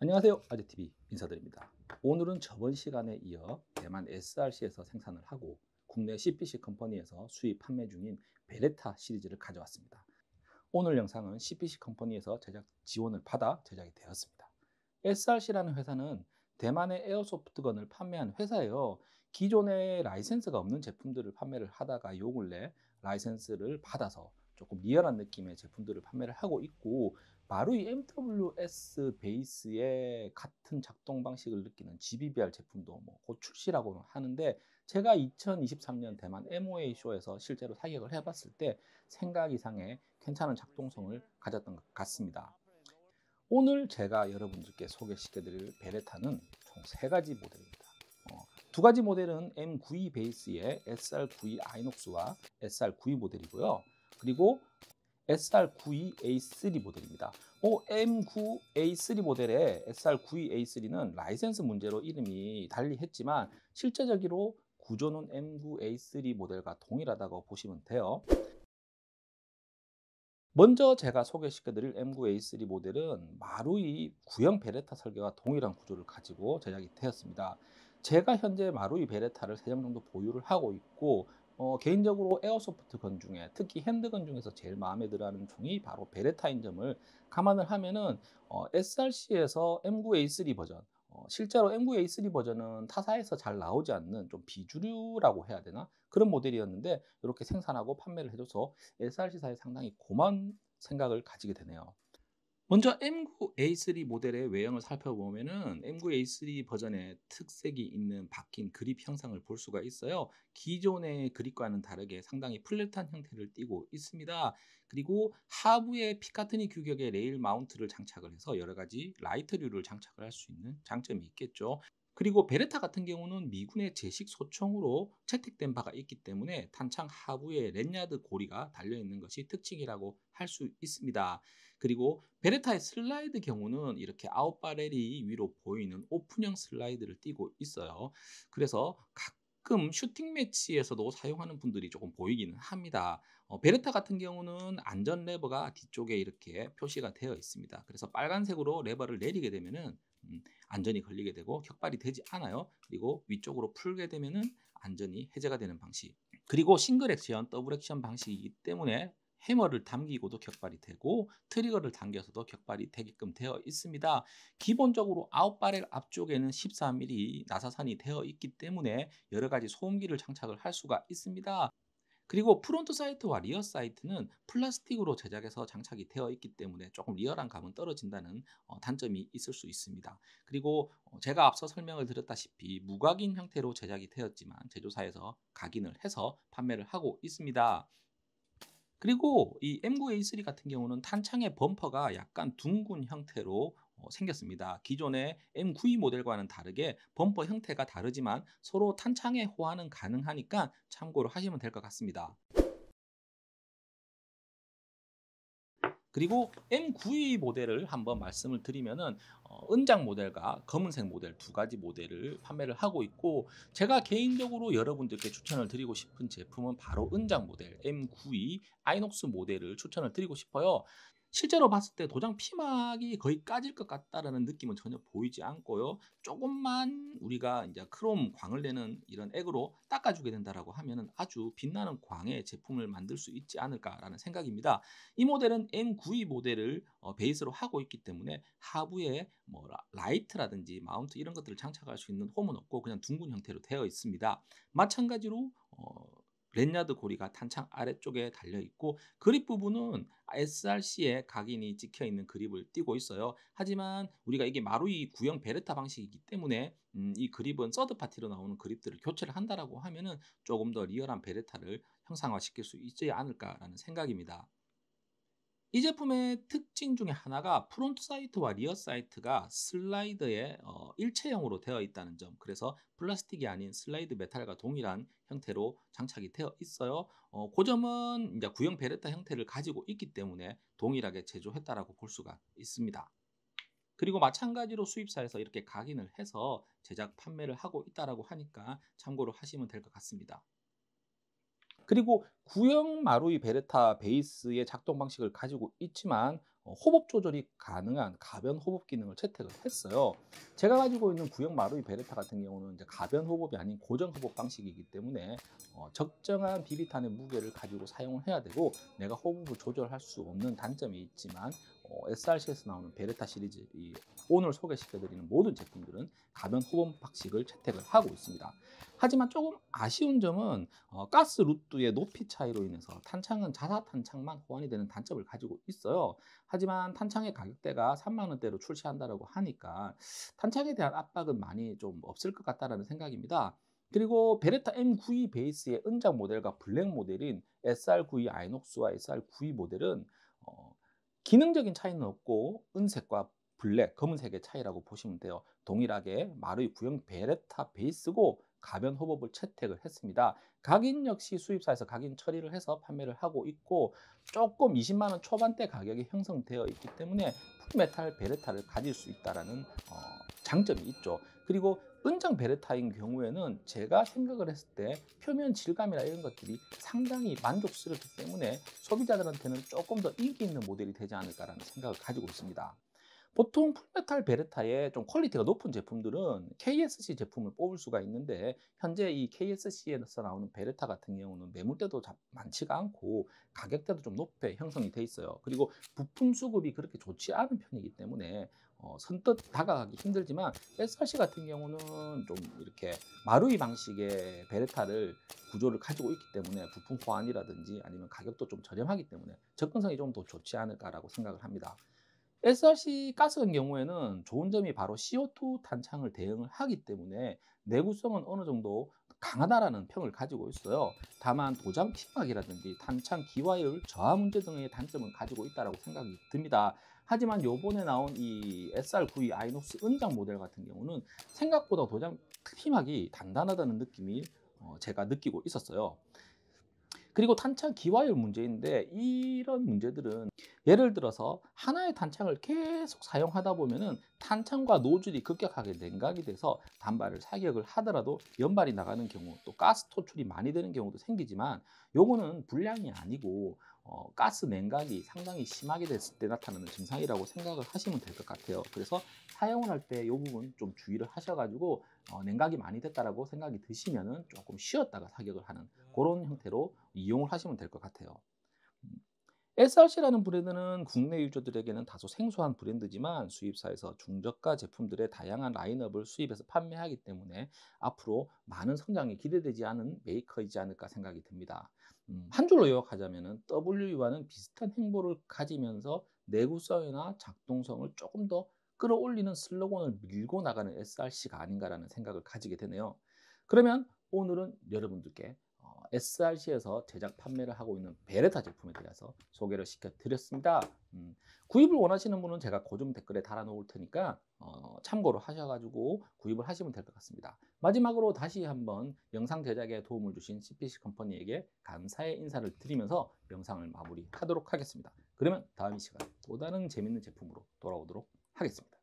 안녕하세요 아재TV 인사드립니다 오늘은 저번 시간에 이어 대만 SRC에서 생산을 하고 국내 CPC 컴퍼니에서 수입 판매 중인 베레타 시리즈를 가져왔습니다 오늘 영상은 CPC 컴퍼니에서 제작 지원을 받아 제작이 되었습니다 SRC라는 회사는 대만의 에어소프트건을 판매한 회사예요 기존에 라이센스가 없는 제품들을 판매를 하다가 요 근래 라이센스를 받아서 조금 리얼한 느낌의 제품들을 판매를 하고 있고 바로 이 MWS 베이스의 같은 작동 방식을 느끼는 GBBR 제품도 뭐곧 출시라고 는 하는데 제가 2023년 대만 MOA 쇼에서 실제로 사격을 해봤을 때 생각 이상의 괜찮은 작동성을 가졌던 것 같습니다. 오늘 제가 여러분들께 소개시켜드릴 베레타는 총 세 가지 모델입니다. 어, 두 가지 모델은 M92 베이스의 SR9 아이녹스와 SR9 모델이고요. 그리고 SR92A3 모델입니다. 이 M9A3 모델의 SR92A3는 라이센스 문제로 이름이 달리했지만 실제적으로 구조는 M9A3 모델과 동일하다고 보시면 돼요. 먼저 제가 소개시켜드릴 M9A3 모델은 마루이 구형 베레타 설계와 동일한 구조를 가지고 제작이 되었습니다. 제가 현재 마루이 베레타를 3장 정도 보유를 하고 있고 어, 개인적으로 에어소프트 건 중에 특히 핸드건 중에서 제일 마음에 들어하는 종이 바로 베레타인 점을 감안을 하면은 어, SRC에서 M9A3 버전 어, 실제로 M9A3 버전은 타사에서 잘 나오지 않는 좀 비주류라고 해야 되나 그런 모델이었는데 이렇게 생산하고 판매를 해줘서 SRC사에 상당히 고마운 생각을 가지게 되네요. 먼저 M9A3 모델의 외형을 살펴보면 M9A3 버전의 특색이 있는 바뀐 그립 형상을 볼 수가 있어요. 기존의 그립과는 다르게 상당히 플랫한 형태를 띠고 있습니다. 그리고 하부에 피카트니 규격의 레일 마운트를 장착을 해서 여러 가지 라이트류를 장착을 할 수 있는 장점이 있겠죠. 그리고 베레타 같은 경우는 미군의 제식 소총으로 채택된 바가 있기 때문에 탄창 하부에 렌야드 고리가 달려있는 것이 특징이라고 할 수 있습니다. 그리고 베레타의 슬라이드 경우는 이렇게 아웃바렐이 위로 보이는 오픈형 슬라이드를 띄고 있어요. 그래서 각 가끔 슈팅 매치에서도 사용하는 분들이 조금 보이기는 합니다. 어, 베르타 같은 경우는 안전 레버가 뒤쪽에 이렇게 표시가 되어 있습니다. 그래서 빨간색으로 레버를 내리게 되면은 음, 안전이 걸리게 되고 격발이 되지 않아요. 그리고 위쪽으로 풀게 되면은 안전이 해제가 되는 방식. 그리고 싱글 액션, 더블 액션 방식이기 때문에 해머를 당기고도 격발이 되고 트리거를 당겨서도 격발이 되게끔 되어 있습니다. 기본적으로 아웃바렐 앞쪽에는 14mm 나사산이 되어 있기 때문에 여러 가지 소음기를 장착을 할 수가 있습니다. 그리고 프론트 사이트와 리어 사이트는 플라스틱으로 제작해서 장착이 되어 있기 때문에 조금 리얼한 감은 떨어진다는 어, 단점이 있을 수 있습니다. 그리고 어, 제가 앞서 설명을 드렸다시피 무각인 형태로 제작이 되었지만 제조사에서 각인을 해서 판매를 하고 있습니다. 그리고 이 M9A3 같은 경우는 탄창의 범퍼가 약간 둥근 형태로 어, 생겼습니다. 기존의 M9E 모델과는 다르게 범퍼 형태가 다르지만 서로 탄창의 호환은 가능하니까 참고로 하시면 될 것 같습니다. 그리고 M9E 모델을 한번 말씀을 드리면은 어, 은장 모델과 검은색 모델 두 가지 모델을 판매를 하고 있고 제가 개인적으로 여러분들께 추천을 드리고 싶은 제품은 바로 은장 모델 M9E 아이녹스 모델을 추천을 드리고 싶어요. 실제로 봤을 때 도장 피막이 거의 까질 것 같다라는 느낌은 전혀 보이지 않고요. 조금만 우리가 이제 크롬 광을 내는 이런 액으로 닦아주게 된다라고 하면은 아주 빛나는 광의 제품을 만들 수 있지 않을까라는 생각입니다. 이 모델은 M92 모델을 어, 베이스로 하고 있기 때문에 하부에 뭐 라이트라든지 마운트 이런 것들을 장착할 수 있는 홈은 없고 그냥 둥근 형태로 되어 있습니다. 마찬가지로 어, 랜야드 고리가 탄창 아래쪽에 달려 있고 그립 부분은 SRC의 각인이 찍혀 있는 그립을 띄고 있어요. 하지만 우리가 이게 마루이 구형 베레타 방식이기 때문에 음, 이 그립은 서드 파티로 나오는 그립들을 교체를 한다라고 하면은 조금 더 리얼한 베레타를 형상화시킬 수 있지 않을까라는 생각입니다. 이 제품의 특징 중에 하나가 프론트 사이트와 리어 사이트가 슬라이드의 어, 일체형으로 되어 있다는 점 그래서 플라스틱이 아닌 슬라이드 메탈과 동일한 형태로 장착이 되어 있어요 어, 그 점은 이제 구형 베레타 형태를 가지고 있기 때문에 동일하게 제조했다고볼 수가 있습니다 그리고 마찬가지로 수입사에서 이렇게 각인을 해서 제작 판매를 하고 있다라고 하니까 참고로 하시면 될 것 같습니다. 그리고 구형 마루이 베레타 베이스의 작동 방식을 가지고 있지만 어, 호흡 조절이 가능한 가변 호흡 기능을 채택을 했어요. 제가 가지고 있는 구형 마루이 베레타 같은 경우는 이제 가변 호흡이 아닌 고정 호흡 방식이기 때문에 어, 적정한 비비탄의 무게를 가지고 사용을 해야 되고 내가 호흡을 조절할 수 없는 단점이 있지만 어, SRC에서 나오는 베레타 시리즈 이 오늘 소개시켜드리는 모든 제품들은 가변 호흡 방식을 채택을 하고 있습니다. 하지만 조금 아쉬운 점은 어, 가스 루트의 높이 차 차이로 인해서 탄창은 자사 탄창만 호환이 되는 단점을 가지고 있어요. 하지만 탄창의 가격대가 3만 원대로 출시한다라고 하니까 탄창에 대한 압박은 많이 좀 없을 것 같다라는 생각입니다. 그리고 베레타 M92 베이스의 은장 모델과 블랙 모델인 SR92 아이녹스와 SR92 모델은 어, 기능적인 차이는 없고 은색과 블랙, 검은색의 차이라고 보시면 돼요. 동일하게 마루의 구형 베레타 베이스고 가변 호법을 채택을 했습니다. 각인 역시 수입사에서 각인 처리를 해서 판매를 하고 있고 조금 20만 원 초반대 가격이 형성되어 있기 때문에 풀메탈 베레타를 가질 수 있다라는 어, 장점이 있죠. 그리고 은정 베레타인 경우에는 제가 생각을 했을 때 표면 질감이나 이런 것들이 상당히 만족스럽기 때문에 소비자들한테는 조금 더 인기 있는 모델이 되지 않을까라는 생각을 가지고 있습니다. 보통 풀메탈 베레타의 좀 퀄리티가 높은 제품들은 KSC 제품을 뽑을 수가 있는데 현재 이 KSC에서 나오는 베레타 같은 경우는 매물대도 많지가 않고 가격대도 좀 높게 형성이 돼 있어요. 그리고 부품 수급이 그렇게 좋지 않은 편이기 때문에 어, 선뜻 다가가기 힘들지만 SRC 같은 경우는 좀 이렇게 마루이 방식의 베레타를 구조를 가지고 있기 때문에 부품 호환이라든지 아니면 가격도 좀 저렴하기 때문에 접근성이 좀 더 좋지 않을까라고 생각을 합니다. SRC 가스 같 경우에는 좋은 점이 바로 CO2 탄창을 대응을 하기 때문에 내구성은 어느 정도 강하다라는 평을 가지고 있어요. 다만 도장 핍박이라든지 탄창 기화율 저하 문제 등의 단점은 가지고 있다고 생각이 듭니다. 하지만 요번에 나온 이 SR9 아이녹스 은장 모델 같은 경우는 생각보다 도장 피막이 단단하다는 느낌이 어, 제가 느끼고 있었어요. 그리고 탄창 기화율 문제인데 이런 문제들은 예를 들어서 하나의 탄창을 계속 사용하다 보면은 탄창과 노즐이 급격하게 냉각이 돼서 단발을 사격을 하더라도 연발이 나가는 경우 또 가스 토출이 많이 되는 경우도 생기지만 요거는 불량이 아니고 어, 가스 냉각이 상당히 심하게 됐을 때 나타나는 증상이라고 생각을 하시면 될 것 같아요. 그래서 사용을 할 때 이 부분 좀 주의를 하셔가지고 어, 냉각이 많이 됐다라고 생각이 드시면은 조금 쉬었다가 사격을 하는 음. 그런 형태로 이용을 하시면 될 것 같아요. 음, SRC라는 브랜드는 국내 유저들에게는 다소 생소한 브랜드지만 수입사에서 중저가 제품들의 다양한 라인업을 수입해서 판매하기 때문에 앞으로 많은 성장이 기대되지 않은 메이커이지 않을까 생각이 듭니다. 음. 한 줄로 요약하자면은 W와는 비슷한 행보를 가지면서 내구성이나 작동성을 조금 더 끌어올리는 슬로건을 밀고 나가는 SRC가 아닌가라는 생각을 가지게 되네요. 그러면 오늘은 여러분들께 SRC에서 제작 판매를 하고 있는 베레타 제품에 대해서 소개를 시켜드렸습니다. 음, 구입을 원하시는 분은 제가 고정 댓글에 달아놓을 테니까 어, 참고로 하셔가지고 구입을 하시면 될 것 같습니다. 마지막으로 다시 한번 영상 제작에 도움을 주신 CPC 컴퍼니에게 감사의 인사를 드리면서 영상을 마무리하도록 하겠습니다. 그러면 다음 시간 또 다른 재밌는 제품으로 돌아오도록 하겠습니다.